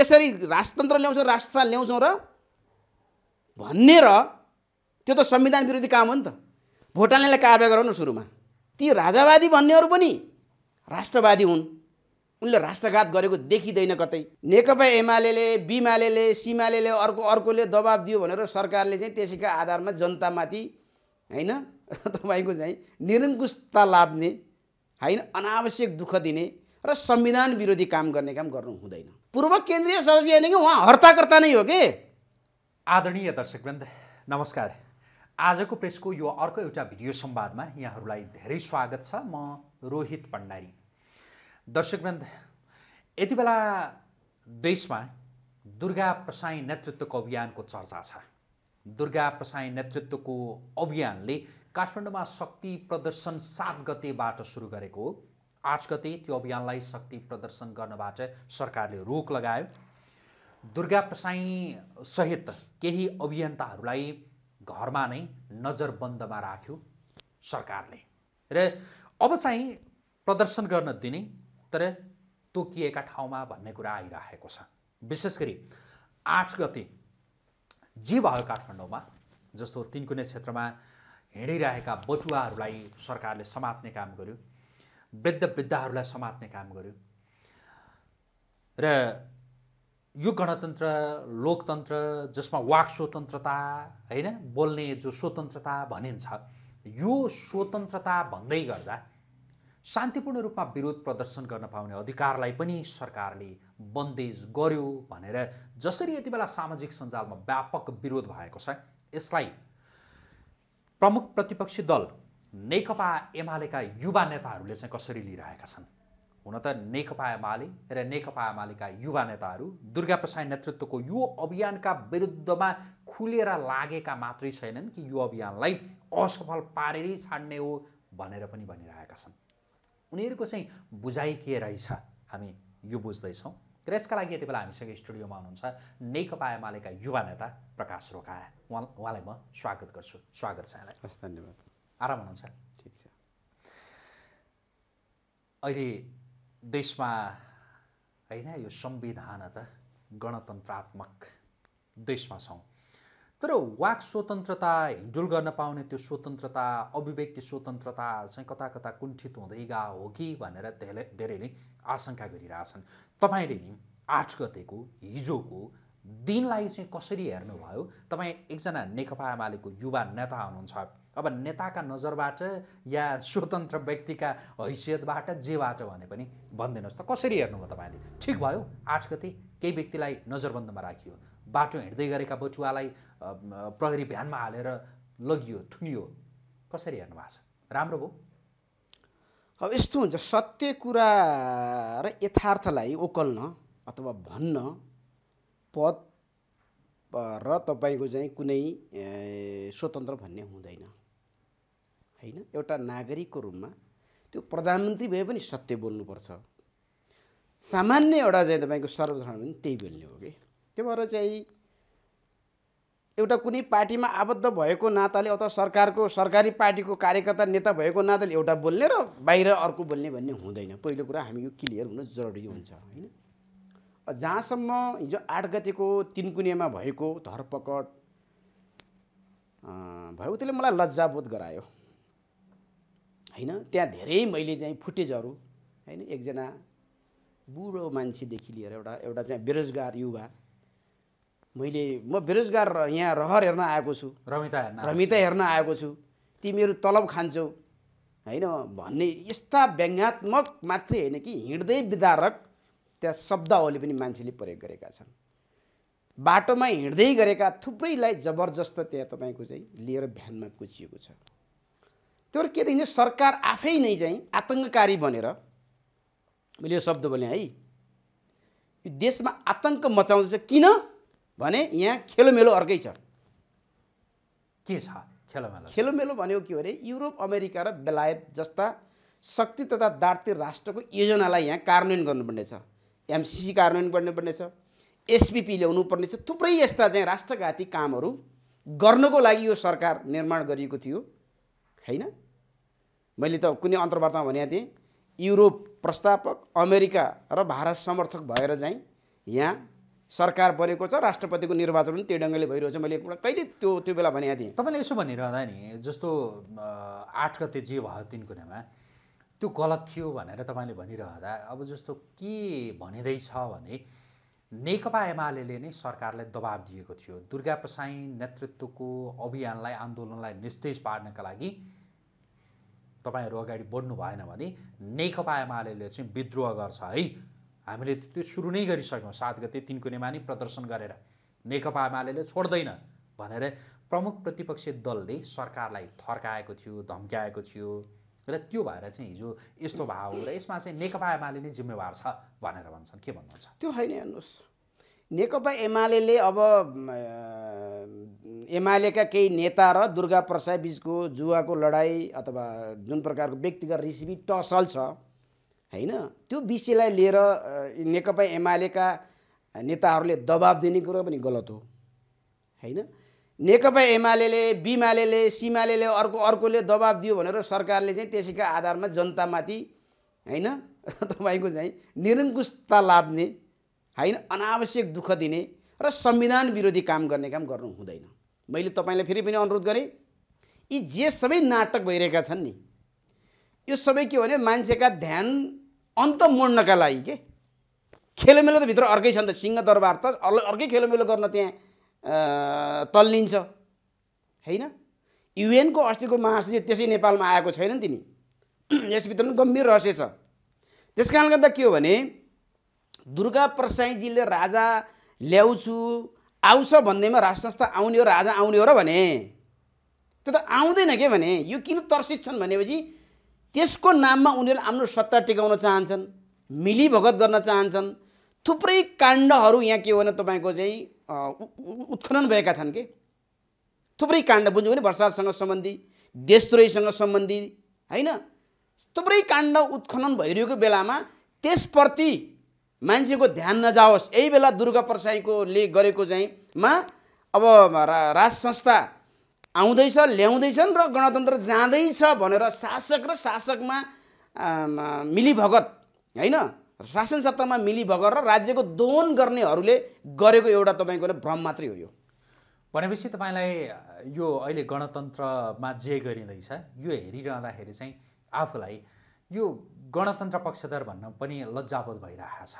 त्यसरी राजतन्त्र ल्याउँछौँ राष्ट्र ल्याउँछौँ र भन्ने र त्यो त संविधान विरोधी काम हो नि त भोटालेलाई कारवाही गराउनु सुरुमा ती राजावादी भन्नेहरू पनि राष्ट्रवादी हुन् उनले राष्ट्रघात गरेको देखिँदैन कतै नेकपा एमाले बिमाले सिमाले अर्को अर्कोले दबाब दियो भनेर सरकारले चाहिँ त्यसैका आधारमा जनतामाथि होइन तपाईँको चाहिँ निरङ्कुशता लाद्ने होइन अनावश्यक दुःख दिने र संविधान विरोधी काम गर्ने काम गर्नु हुँदैन पूर्व केन्द्रीय सदस्य होइन कि उहाँ हर्ताकर्ता नै हो कि आदरणीय दर्शकवृन्द नमस्कार आजको प्रेसको यो अर्को एउटा भिडियो संवादमा यहाँहरूलाई धेरै स्वागत छ म रोहित भण्डारी दर्शकवृन्द यति बेला देशमा दुर्गा प्रसाई नेतृत्वको अभियानको चर्चा छ दुर्गा प्रसाई नेतृत्वको अभियानले काठमाडौँमा शक्ति प्रदर्शन सात गतेबाट सुरु गरेको हो आठ गते त्यो अभियानलाई शक्ति प्रदर्शन गर्नबाट सरकारले रोक लगायो दुर्गा प्रसाई सहित केही अभियन्ताहरूलाई घरमा नै नजरबन्दमा राख्यो सरकारले र अब चाहिँ प्रदर्शन गर्न दिने तर तोकिएका ठाउँमा भन्ने कुरा आइरहेको छ विशेष गरी आठ गते जे भयो काठमाडौँमा जस्तो तिनकुने क्षेत्रमा हिँडिरहेका बटुवाहरूलाई सरकारले समात्ने काम गर्यो वृद्ध वृद्धाहरूलाई समात्ने काम गर्यो र यो गणतन्त्र लोकतन्त्र जसमा वाक स्वतन्त्रता होइन बोल्ने जो स्वतन्त्रता भनिन्छ यो स्वतन्त्रता भन्दै गर्दा शान्तिपूर्ण रूपमा विरोध प्रदर्शन गर्न पाउने अधिकारलाई पनि सरकारले बन्देज गर्यो भनेर जसरी यति बेला सामाजिक सञ्जालमा व्यापक विरोध भएको छ यसलाई प्रमुख प्रतिपक्षी दल नेकपा एमालेका युवा नेताहरूले चाहिँ कसरी लिइरहेका छन् हुन त नेकपा एमाले र नेकपा एमालेका युवा नेताहरू दुर्गा प्रसाद नेतृत्वको यो अभियानका विरुद्धमा खुलेर लागेका मात्रै छैनन् कि यो अभियानलाई असफल पारेरै छाड्ने हो भनेर पनि भनिरहेका छन् उनीहरूको चाहिँ बुझाइ के रहेछ हामी यो बुझ्दैछौँ र यसका लागि यति बेला हामीसँग स्टुडियोमा हुनुहुन्छ नेकपा एमालेका युवा नेता प्रकाश रोका उहाँ उहाँलाई म स्वागत गर्छु स्वागत छ यहाँलाई हस् धन्यवाद आराम हुनुहुन्छ ठिक छ अहिले देशमा होइन यो संविधान त गणतन्त्रात्मक देशमा छौँ तर वाक स्वतन्त्रता हिन्डुल गर्न पाउने त्यो स्वतन्त्रता अभिव्यक्ति स्वतन्त्रता चाहिँ कता कता कुण्ठित हुँदै गएको हो कि भनेर धेरै नै आशङ्का गरिरहेछन् तपाईँले नि आठ गतेको हिजोको दिनलाई चाहिँ कसरी हेर्नुभयो तपाईँ एकजना नेकपा एमालेको युवा नेता हुनुहुन्छ अब नेताका नजरबाट या स्वतन्त्र व्यक्तिका हैसियतबाट जेबाट भने पनि भनिदिनुहोस् त कसरी हेर्नुभयो तपाईँले ठिक भयो आठ गते केही व्यक्तिलाई नजरबन्दमा राखियो बाटो हिँड्दै गरेका बटुवालाई प्रहरी भ्यानमा हालेर लगियो थुनियो कसरी हेर्नु भएको छ राम्रो भयो अब यस्तो हुन्छ सत्य कुरा र यथार्थलाई ओकल्न अथवा भन्न पद र तपाईँको चाहिँ कुनै स्वतन्त्र भन्ने हुँदैन होइन एउटा नागरिकको रूपमा त्यो प्रधानमन्त्री भए पनि सत्य बोल्नुपर्छ सामान्य एउटा चाहिँ तपाईँको सर्वसाधारण पनि त्यही बोल्ने हो कि त्यो भएर चाहिँ एउटा कुनै पार्टीमा आबद्ध भएको नाताले अथवा सरकारको सरकारी पार्टीको कार्यकर्ता नेता भएको नाताले एउटा बोल्ने र बाहिर अर्को बोल्ने भन्ने हुँदैन पहिलो कुरा हामी यो क्लियर हुन जरुरी हुन्छ होइन जहाँसम्म हिजो आठ गतिको तिनकुनियामा भएको धरपकड भयो त्यसले मलाई लज्जाबोध गरायो होइन त्यहाँ धेरै मैले चाहिँ फुटेजहरू होइन एकजना बुढो मान्छेदेखि लिएर एउटा एउटा चाहिँ बेरोजगार युवा मैले म बेरोजगार यहाँ रहर हेर्न आएको छु रमिता हेर्न रमिता हेर्न आएको छु तिमीहरू तलब खान्छौ होइन भन्ने यस्ता व्यङ्गात्मक मात्रै होइन कि हिँड्दै विदारक त्यहाँ शब्दावली पनि मान्छेले प्रयोग गरेका छन् बाटोमा हिँड्दै गरेका थुप्रैलाई जबरजस्त त्यहाँ तपाईँको चाहिँ लिएर भ्यानमा कुचिएको छ त्यो के देखिन्छ सरकार आफै नै चाहिँ आतङ्ककारी बनेर मैले यो शब्द बोलेँ है यो देशमा आतङ्क मचाउँदैछ किन भने यहाँ खेलोमेलो अर्कै छ के छ खेलोमेलो खेलोमेलो भनेको के भने युरोप अमेरिका र बेलायत जस्ता शक्ति तथा दार्ती राष्ट्रको योजनालाई यहाँ कार्यान्वयन गर्नुपर्नेछ एमसिसी कार्यान्वयन गर्नुपर्नेछ एसपिपी ल्याउनु पर्नेछ थुप्रै यस्ता चाहिँ राष्ट्रघाती कामहरू गर्नको लागि यो सरकार निर्माण गरिएको थियो होइन मैले त कुनै अन्तर्वार्तामा भनेको थिएँ युरोप प्रस्तावक अमेरिका र भारत समर्थक भएर चाहिँ यहाँ सरकार बनेको छ राष्ट्रपतिको निर्वाचन पनि त्यही ढङ्गले भइरहेको छ मैले कहिले त्यो त्यो बेला भनेको थिएँ तपाईँले यसो भनिरहँदा नि जस्तो आठ गते जे भयो तिन कुरामा त्यो गलत थियो भनेर तपाईँले भनिरहँदा अब जस्तो के भनिँदैछ भने नेकपा एमाले नै सरकारलाई दबाब दिएको थियो दुर्गा प्रसाई नेतृत्वको अभियानलाई आन्दोलनलाई निस्तेज पार्नका लागि तपाईँहरू अगाडि बढ्नु भएन भने नेकपा एमाले चाहिँ विद्रोह गर्छ है हामीले त्यो सुरु नै गरिसक्यौँ सात गते तिनको नै प्रदर्शन गरेर नेकपा एमाले छोड्दैन भनेर प्रमुख प्रतिपक्षी दलले सरकारलाई थर्काएको थियो धम्क्याएको थियो र त्यो भएर चाहिँ हिजो यस्तो भाव र यसमा चाहिँ नेकपा एमाले नै जिम्मेवार छ भनेर भन्छन् के भन्नुहुन्छ त्यो होइन हेर्नुहोस् नेकपा एमाले अब एमालेका केही नेता र दुर्गा प्रसाद बिचको जुवाको लडाइँ अथवा जुन प्रकारको व्यक्तिगत रिसिपी टसल छ होइन त्यो विषयलाई लिएर नेकपा एमालेका नेताहरूले दबाब दिने कुरो पनि गलत हो होइन नेकपा एमाले बिमाले सिमाले अर्को अर्कोले दबाब दियो भनेर सरकारले चाहिँ त्यसैका आधारमा जनतामाथि होइन तपाईँको चाहिँ निरङ्कुशता लाद्ने होइन अनावश्यक दुःख दिने र संविधान विरोधी काम गर्ने काम गर्नु हुँदैन मैले तपाईँलाई फेरि पनि अनुरोध गरेँ यी जे सबै नाटक भइरहेका छन् नि यो सबै के भने मान्छेका ध्यान अन्त मोड्नका लागि के खेलमेलो त भित्र अर्कै छ नि त सिंहदरबार त अर्कै खेलमेलो गर्न त्यहाँ तल्लिन्छ होइन युएनको अस्तिको महासचिव त्यसै नेपालमा आएको छैन नि तिनी यसभित्र पनि गम्भीर रहस्य छ त्यस कारणले गर्दा के हो भने दुर्गा प्रसाईजीले राजा ल्याउँछु आउँछ भन्दैमा राज संस्था आउने हो राजा आउने हो र भने त्यो त आउँदैन के भने यो किन तर्सित छन् भनेपछि त्यसको नाममा उनीहरूले आफ्नो सत्ता टिकाउन चाहन्छन् मिलीभगत गर्न चाहन्छन् थुप्रै काण्डहरू यहाँ के हो भने तपाईँको चाहिँ उत्खनन भएका छन् कि थुप्रै काण्ड बुझ्यो भने भ्रष्टाचारसँग सम्बन्धी देशद्रोहीसँग सम्बन्धी होइन थुप्रै काण्ड उत्खनन भइरहेको बेलामा त्यसप्रति मान्छेको ध्यान नजाओस् यही बेला दुर्गा प्रसाईकोले गरेको चाहिँ मा अब राज संस्था आउँदैछ ल्याउँदैछन् र गणतन्त्र जाँदैछ भनेर शासक र शासकमा मिलीभगत होइन शासन सत्तामा मिली भगर र राज्यको दोहन गर्नेहरूले गरेको एउटा तपाईँको भ्रम मात्रै हो यो भनेपछि तपाईँलाई यो अहिले गणतन्त्रमा जे गरिँदैछ यो हेरिरहँदाखेरि चाहिँ आफूलाई यो गणतन्त्र पक्षधर भन्न पनि लज्जाबोध भइरहेको छ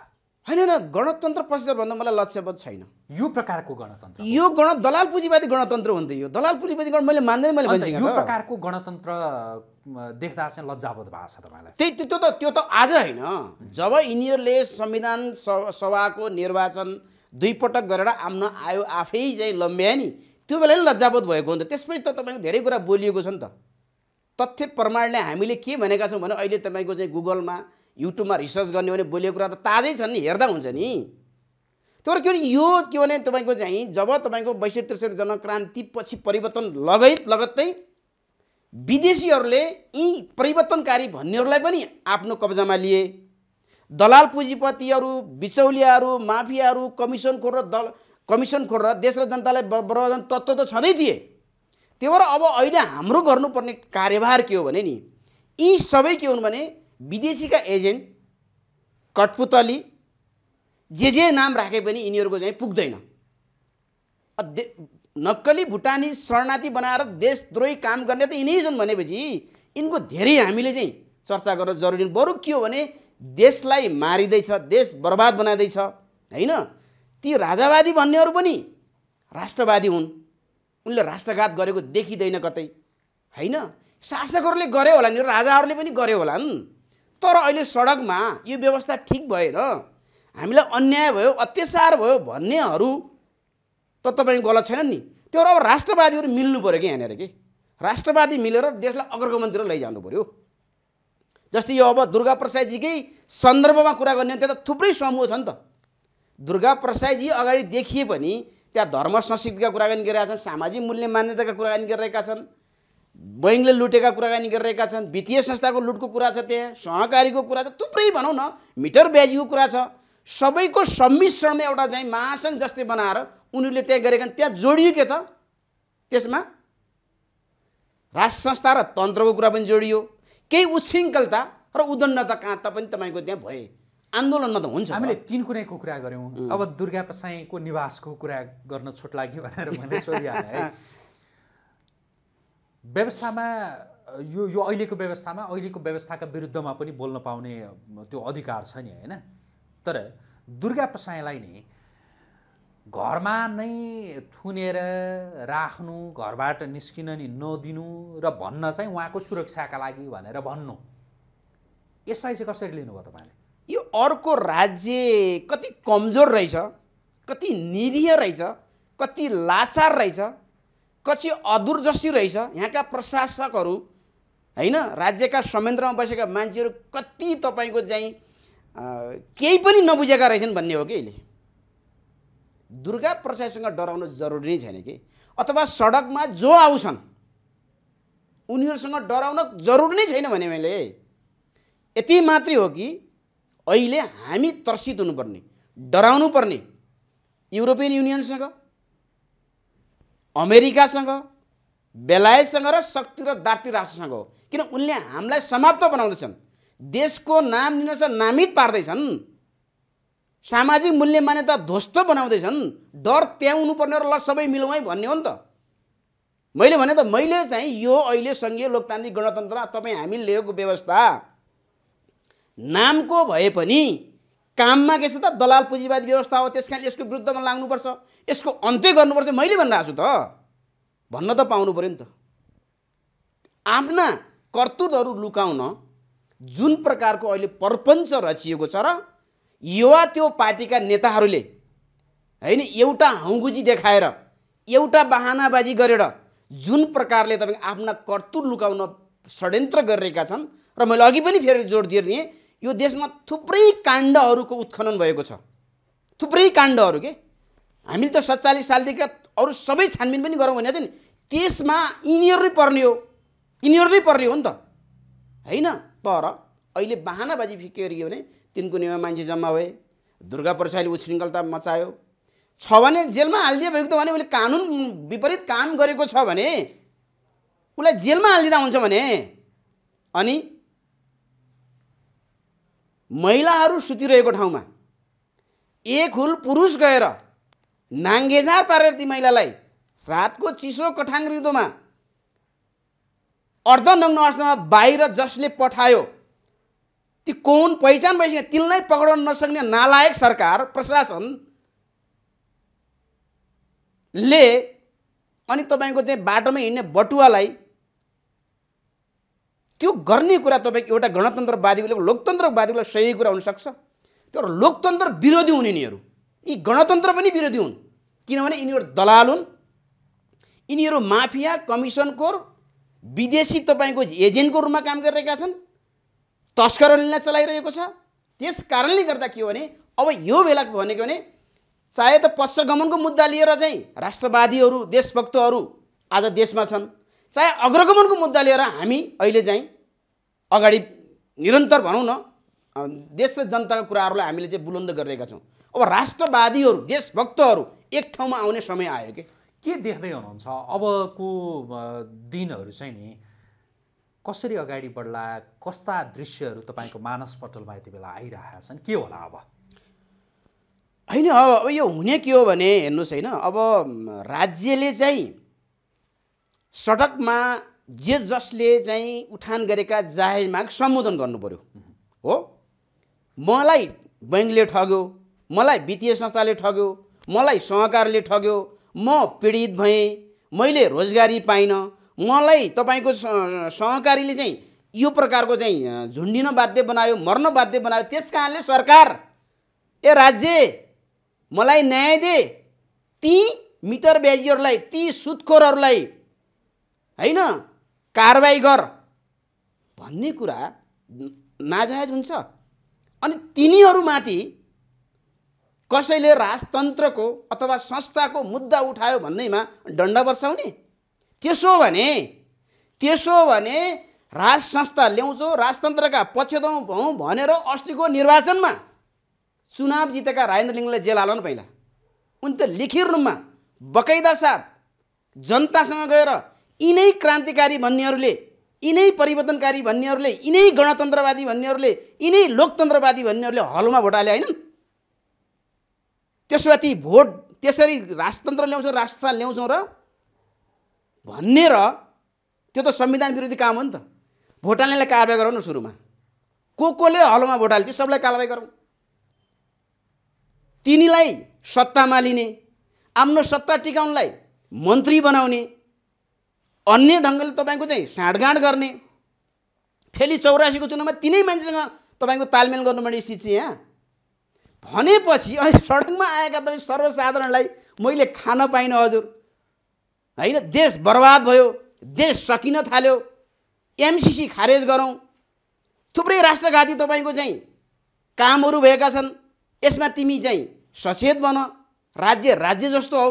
होइन होइन गणतन्त्र पक्षधर भन्न मलाई लक्ष्यबोध छैन यो प्रकारको गणतन्त्र यो गण दलाल पुँजीवादी गणतन्त्र हो यो दलाल पुँजीवादी गण मैले मान्दैन मैले यो प्रकारको गणतन्त्र देख्दा चाहिँ लज्जाबोध भएको छ तपाईँलाई त्यही त्यो त त्यो त आज होइन जब यिनीहरूले संविधान सभाको निर्वाचन दुईपटक गरेर आम्न आयो आफै चाहिँ लम्ब्याए नि त्यो बेला नै लज्जाबोध भएको हुन्छ त्यसपछि त तपाईँको धेरै कुरा बोलिएको छ नि त तथ्य प्रमाणले हामीले के भनेका छौँ भने अहिले तपाईँको चाहिँ गुगलमा युट्युबमा रिसर्च गर्ने भने बोलिएको कुरा त ताजै छन् नि हेर्दा हुन्छ नि तर के भने यो के भने तपाईँको चाहिँ जब तपाईँको बैसठी त्रिसठी जनक्रान्ति पछि परिवर्तन लगैत लगत्तै विदेशीहरूले यी परिवर्तनकारी भन्नेहरूलाई पनि आफ्नो कब्जामा लिए दलाल पुँजीपतिहरू बिचौलियाहरू माफियाहरू कमिसनखोर र दल कमिसनखोर र देश र जनतालाई बर्बादन तत्त्व त छँदै थिए त्यो भएर अब अहिले हाम्रो गर्नुपर्ने कार्यभार के हो भने नि यी सबै के हुन् भने विदेशीका एजेन्ट कठपुतली जे जे नाम राखे पनि यिनीहरूको चाहिँ पुग्दैन नक्कली भुटानी शरणार्थी बनाएर देशद्रोही काम गर्ने त यिनै छन् भनेपछि यिनको धेरै हामीले चाहिँ चर्चा गर्न जरुरी बरु के हो भने देशलाई मारिँदैछ देश बर्बाद बनाउँदैछ होइन ती राजावादी भन्नेहरू पनि राष्ट्रवादी हुन् उनले राष्ट्रघात गरेको देखिँदैन कतै होइन शासकहरूले गरे होला नि राजाहरूले पनि गरे होलान् तर अहिले सडकमा यो व्यवस्था ठिक भएन हामीलाई अन्याय भयो अत्याचार भयो भन्नेहरू त तपाईँ गलत छैन नि त्यो अब राष्ट्रवादीहरू मिल्नु पऱ्यो कि यहाँनिर कि राष्ट्रवादी मिलेर देशलाई अग्रगमनतिर लैजानु पऱ्यो जस्तै यो अब दुर्गा प्रसादजीकै सन्दर्भमा कुरा गर्ने त्यहाँ त थुप्रै समूह छ नि त दुर्गा प्रसादजी अगाडि देखिए पनि त्यहाँ धर्म संस्कृतिका कुराकानी गरिरहेका छन् सामाजिक मूल्य मान्यताका कुराकानी गरिरहेका छन् बैङ्कले लुटेका कुराकानी गरिरहेका छन् वित्तीय संस्थाको लुटको कुरा छ त्यहाँ सहकारीको कुरा छ थुप्रै भनौँ न मिटर ब्याजीको कुरा छ सबैको सम्मिश्रणमा एउटा चाहिँ महासङ्घ जस्तै बनाएर उनीहरूले त्यहाँ गरेका त्यहाँ जोडियो के त त्यसमा राष्ट्र संस्था र तन्त्रको कुरा पनि जोडियो केही उच्छृङ्खलता र उदण्डता कहाँ त पनि तपाईँको त्यहाँ भए आन्दोलनमा त हुन्छ हामीले तिन कुनैको कुरा गऱ्यौँ अब दुर्गा पसाईको निवासको कुरा गर्न छोट लाग्यो भनेर मैले सोधिहालेँ है व्यवस्थामा यो यो अहिलेको व्यवस्थामा अहिलेको व्यवस्थाका विरुद्धमा पनि बोल्न पाउने त्यो अधिकार छ नि होइन तर दुर्गा पसाईलाई नै घरमा नै थुनेर राख्नु घरबाट निस्किन नि नदिनु र भन्न चाहिँ उहाँको सुरक्षाका लागि भनेर भन्नु यसलाई चाहिँ कसरी लिनुभयो तपाईँले यो अर्को राज्य कति कमजोर रहेछ कति निरीह रहेछ कति लाचार रहेछ कति अदूरजसी रहेछ यहाँका प्रशासकहरू होइन राज्यका संयन्त्रमा बसेका मान्छेहरू कति तपाईँको चाहिँ केही पनि नबुझेका रहेछन् भन्ने हो कि अहिले दुर्गा प्रसादसँग डराउनु जरुरी नै छैन कि अथवा सडकमा जो आउँछन् उनीहरूसँग डराउन जरुरी नै छैन भने मैले यति मात्रै हो कि अहिले हामी तर्सित हुनुपर्ने डराउनु पर्ने युरोपियन युनियनसँग अमेरिकासँग बेलायतसँग र शक्ति र दार्ती राष्ट्रसँग हो किन उनले हामीलाई समाप्त बनाउँदैछन् देशको नाम लिन नामित पार्दैछन् सामाजिक मूल्य मान्यता ध्वस्त बनाउँदैछन् डर त्याउनु पर्ने र ल सबै मिलौँ है भन्ने हो नि त मैले भने त मैले चाहिँ यो अहिले सङ्घीय लोकतान्त्रिक गणतन्त्र तपाईँ हामी लिएको व्यवस्था नामको भए पनि काममा के छ त दलाल पुँजीवादी व्यवस्था हो त्यस कारण यसको विरुद्धमा लाग्नुपर्छ यसको अन्त्य गर्नुपर्छ मैले भनिरहेको छु त भन्न त पाउनु पऱ्यो नि त आफ्ना कर्तूतहरू लुकाउन जुन प्रकारको अहिले प्रपञ्च रचिएको छ र युवा त्यो पार्टीका नेताहरूले होइन एउटा हङ्गुजी देखाएर एउटा बहानाबाजी गरेर जुन प्रकारले तपाईँको आफ्ना कर्तुर लुकाउन षड्यन्त्र गरिरहेका छन् र मैले अघि पनि फेरि जोड दिएर दिएँ यो देशमा थुप्रै काण्डहरूको उत्खनन भएको छ थुप्रै काण्डहरू के हामीले त सत्तालिस सालदेखि अरू सबै छानबिन पनि गरौँ भने त नि त्यसमा यिनीहरू नै पर्ने हो यिनीहरू नै पर्ने हो नि त होइन तर अहिले बहानाबाजी गरियो भने तिन कुनेमा मान्छे जम्मा भए दुर्गा परसाईले उच्छृङ्खलता मचायो छ भने जेलमा हालिदिए भएको त भने उसले कानुन विपरीत काम गरेको छ भने उसलाई जेलमा हालिदिँदा हुन्छ भने अनि महिलाहरू सुतिरहेको ठाउँमा एक हुल पुरुष गएर नाङ्गेझार पारेर ती महिलालाई रातको चिसो कठाङ अर्ध अर्धनग्न अवस्थामा बाहिर जसले पठायो ती कोन पहिचान भइसक्यो तिनलाई पक्राउन नसक्ने नालायक सरकार प्रशासनले अनि तपाईँको चाहिँ बाटोमा हिँड्ने बटुवालाई त्यो गर्ने कुरा तपाईँको एउटा गणतन्त्रवादीको लोकतन्त्रवादीको सही कुरा हुनसक्छ त्यो लोकतन्त्र विरोधी हुन् यिनीहरू यी गणतन्त्र पनि विरोधी हुन् किनभने यिनीहरू दलाल हुन् यिनीहरू माफिया कमिसनको विदेशी तपाईँको एजेन्टको रूपमा काम गरिरहेका छन् तस्करहरूले चलाइरहेको छ त्यस कारणले गर्दा के हो भने अब यो बेलाको भनेको भने चाहे त पश्चगमनको मुद्दा लिएर चाहिँ राष्ट्रवादीहरू देशभक्तहरू आज देशमा छन् चाहे अग्रगमनको मुद्दा लिएर हामी अहिले चाहिँ अगाडि निरन्तर भनौँ न देश र जनताको कुराहरूलाई हामीले चाहिँ बुलन्द गरिरहेका छौँ अब राष्ट्रवादीहरू देशभक्तहरू एक ठाउँमा आउने समय आयो कि के देख्दै हुनुहुन्छ अबको दिनहरू चाहिँ नि कसरी अगाडि बढ्ला कस्ता दृश्यहरू तपाईँको मानसपटलमा यति बेला आइरहेका छन् के होला अब होइन अब यो हुने के हो भने हेर्नुहोस् होइन अब राज्यले चाहिँ सडकमा जे जसले चाहिँ उठान गरेका जाहेज माग सम्बोधन गर्नु पऱ्यो हो मलाई बैङ्कले ठग्यो मलाई वित्तीय संस्थाले ठग्यो मलाई सहकारले ठग्यो म पीडित भएँ मैले रोजगारी पाइनँ उहाँलाई तपाईँको सहकारीले चाहिँ यो प्रकारको चाहिँ झुन्डिन बाध्य बनायो मर्न बाध्य बनायो त्यस कारणले सरकार ए राज्य मलाई न्याय दे ती मिटर ब्याजीहरूलाई ती सुत्खोरहरूलाई होइन कारवाही गर भन्ने कुरा नाजायज हुन्छ अनि तिनीहरूमाथि कसैले राजतन्त्रको अथवा संस्थाको मुद्दा उठायो भन्नेमा दण्ड बर्साउने त्यसो भने त्यसो भने राज संस्था ल्याउँछौँ राजतन्त्रका पक्षधौ भौँ भनेर अस्तिको निर्वाचनमा चुनाव जितेका राजेन्द्र लिङ्गलाई जेल हालन पहिला उनी त लिखित रूपमा बकैदा साथ जनतासँग गएर यिनै क्रान्तिकारी भन्नेहरूले यिनै परिवर्तनकारी भन्नेहरूले यिनै गणतन्त्रवादी भन्नेहरूले यिनै लोकतन्त्रवादी भन्नेहरूले हलमा भोट हाले होइनन् त्यसो भए ती भोट त्यसरी राजतन्त्र ल्याउँछौँ राजस्थान ल्याउँछौँ र भन्ने र त्यो त संविधान विरोधी काम हो नि त भोट हाल्नेलाई कारवाही गराउनु सुरुमा को कोले हलोमा भोट हाल्थ्यो सबलाई कारवाही गरौँ तिनीलाई सत्तामा लिने आफ्नो सत्ता टिकाउनलाई मन्त्री बनाउने अन्य ढङ्गले तपाईँको चाहिँ साँडगाँड गर्ने फेरि चौरासीको चुनावमा तिनै मान्छेसँग तपाईँको तालमेल गर्नुपर्ने स्थिति चाहिँ यहाँ भनेपछि अनि सडकमा आएका तपाईँ सर्वसाधारणलाई मैले खान पाइनँ हजुर होइन देश बर्बाद भयो देश सकिन थाल्यो एमसिसी खारेज गरौँ थुप्रै राष्ट्रघाती तपाईँको चाहिँ कामहरू भएका छन् यसमा तिमी चाहिँ सचेत बन राज्य राज्य जस्तो हौ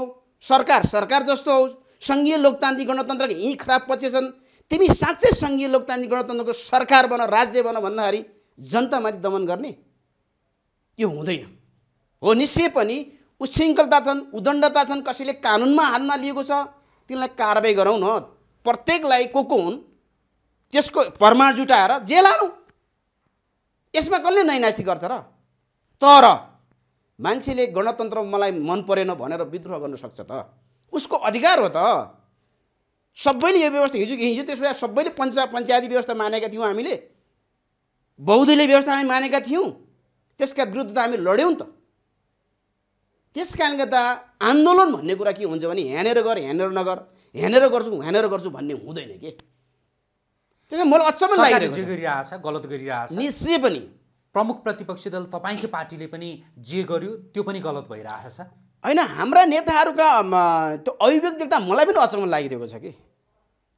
सरकार सरकार जस्तो हौ सङ्घीय लोकतान्त्रिक गणतन्त्रको यहीँ खराब पक्ष छन् तिमी साँच्चै सङ्घीय लोकतान्त्रिक गणतन्त्रको सरकार बन राज्य बन भन्दाखेरि जनतामाथि दमन गर्ने यो हुँदैन हो निश्चय पनि उच्छृङ्खलता छन् उदण्डता छन् कसैले कानुनमा हातमा लिएको छ तिनलाई कारवाही गरौँ न प्रत्येकलाई को को हुन् त्यसको प्रमाण जुटाएर जेल हालौँ यसमा कसले नैनासी गर्छ र तर मान्छेले गणतन्त्र मलाई मन परेन भनेर विद्रोह गर्न सक्छ त उसको अधिकार हो त सबैले यो व्यवस्था हिजो हिजो त्यसो भए सबैले पञ्चा पञ्चायती व्यवस्था मानेका थियौँ हामीले बहुदलीय व्यवस्था हामी मानेका थियौँ त्यसका विरुद्ध त हामी लड्यौँ नि त त्यस कारणले गर्दा आन्दोलन भन्ने कुरा के हुन्छ भने ह्यानेर गर ह्यानेर नगर ह्यानेर गर्छु ह्यानेर गर्छु भन्ने हुँदैन कि त्यही मलाई अचम्म जे गरिरहेछ गलत गरिरहेछ निश्चय पनि प्रमुख प्रतिपक्षी दल तपाईँकै पार्टीले पनि जे गर्यो त्यो पनि गलत भइरहेछ होइन हाम्रा नेताहरूका त्यो अभिव्यक्ति देख्दा मलाई पनि अचम्म लागिरहेको छ कि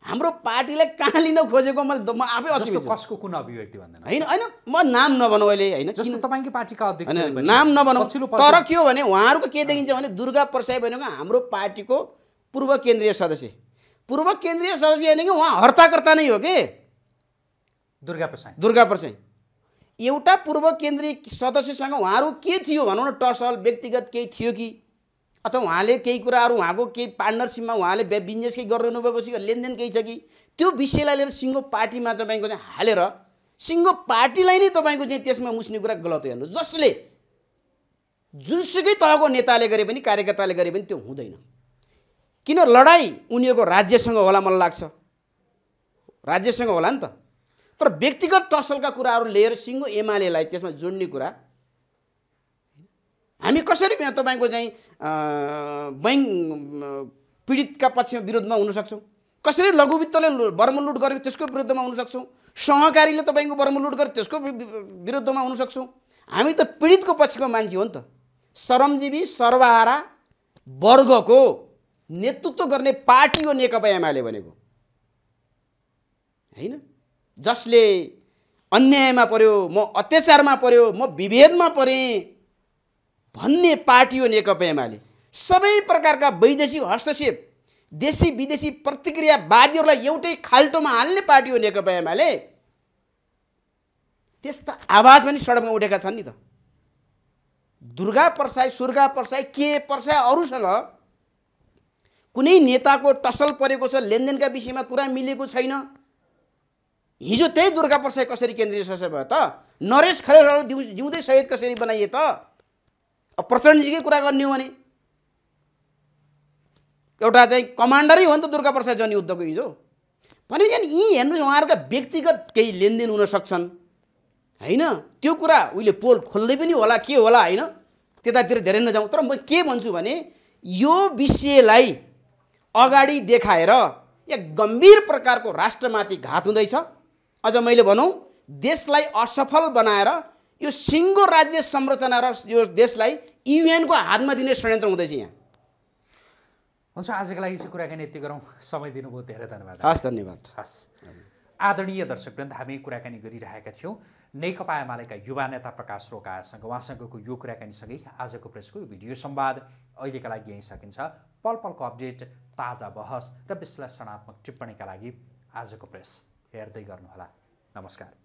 हाम्रो पार्टीले कहाँ लिन खोजेको मैले म आफै अझ कसको कुन अभिव्यक्ति भन्दैन होइन होइन म नाम नभनौँ अहिले होइन तपाईँको पार्टीका अध्यक्ष नाम नभनौँ तर के हो भने उहाँहरूको के देखिन्छ भने दुर्गा प्रसाई भनेको हाम्रो पार्टीको पूर्व केन्द्रीय सदस्य पूर्व केन्द्रीय सदस्य होइन कि उहाँ हर्ताकर्ता नै हो कि दुर्गा प्रसाई दुर्गा प्रसाई एउटा पूर्व केन्द्रीय सदस्यसँग उहाँहरू के थियो भनौँ न टसल व्यक्तिगत केही थियो कि अथवा उहाँले केही कुराहरू उहाँको केही पार्टनरसिपमा उहाँले बिजनेस केही भएको छ लेनदेन केही छ कि त्यो विषयलाई लिएर सिङ्गो पार्टीमा तपाईँको चाहिँ हालेर सिङ्गो पार्टीलाई नै तपाईँको चाहिँ त्यसमा मुस्ने कुरा गलत हेर्नु जसले जुनसुकै तहको नेताले गरे पनि कार्यकर्ताले गरे पनि त्यो हुँदैन किन लडाइँ उनीहरूको राज्यसँग होला मलाई लाग्छ राज्यसँग होला नि त तर व्यक्तिगत टसलका कुराहरू लिएर सिङ्गो एमालेलाई त्यसमा जोड्ने कुरा हामी कसरी तपाईँको चाहिँ बैङ्क पीडितका पक्षमा विरोधमा हुनसक्छौँ कसरी लघुवित्तले बर्मलुट गर्यो त्यसको विरुद्धमा हुनसक्छौँ सहकारीले तपाईँको बर्मलुट गर्यो त्यसको विरुद्धमा हुनसक्छौँ हामी त पीडितको पक्षको मान्छे हो नि त श्रमजीवी सर्वहारा वर्गको नेतृत्व गर्ने पार्टी हो नेकपा एमाले भनेको होइन जसले अन्यायमा पर्यो म अत्याचारमा पर्यो म विभेदमा परेँ भन्ने पार्टी हो नेकपा एमाले सबै प्रकारका वैदेशिक हस्तक्षेप देशी विदेशी प्रतिक्रियावादीहरूलाई एउटै खाल्टोमा हाल्ने पार्टी हो नेकपा एमाले त्यस्ता आवाज पनि सडकमा उठेका छन् नि त दुर्गा प्रसाई सुर्गा प्रसाई के प्रसाई अरूसँग कुनै नेताको टसल परेको छ लेनदेनका विषयमा कुरा मिलेको छैन हिजो त्यही दुर्गा प्रसाई कसरी केन्द्रीय सदस्य भयो त नरेश खरेलहरू जिउँदै सहयोग कसरी बनाइए त अब प्रचण्डजीकै कुरा गर्ने हो भने एउटा चाहिँ कमान्डरै हो नि त दुर्गा प्रसाद जन युद्धको हिजो भनेपछि यी हेर्नु उहाँहरूका व्यक्तिगत केही लेनदेन हुन सक्छन् होइन त्यो कुरा उहिले पोल खोल्दै पनि होला के होला होइन त्यतातिर धेरै नजाउँ तर म के भन्छु भने यो विषयलाई अगाडि देखाएर एक गम्भीर प्रकारको राष्ट्रमाथि घात हुँदैछ अझ मैले भनौँ देशलाई असफल बनाएर यो सिङ्गो राज्य संरचना र यो देशलाई युएनको हातमा दिने षड्यन्त्र हुँदैछ यहाँ हुन्छ आजको लागि चाहिँ कुराकानी यति गरौँ समय दिनुभयो धेरै धन्यवाद हस् धन्यवाद हस् आदरणीय दर्शकवृन्द हामी कुराकानी गरिरहेका थियौँ नेकपा एमालेका युवा नेता प्रकाश रोकायासँग उहाँसँगको यो कुराकानीसँगै आजको प्रेसको यो भिडियो संवाद अहिलेका लागि यहीँ सकिन्छ पल पलको अपडेट ताजा बहस र विश्लेषणात्मक टिप्पणीका लागि आजको प्रेस हेर्दै गर्नुहोला नमस्कार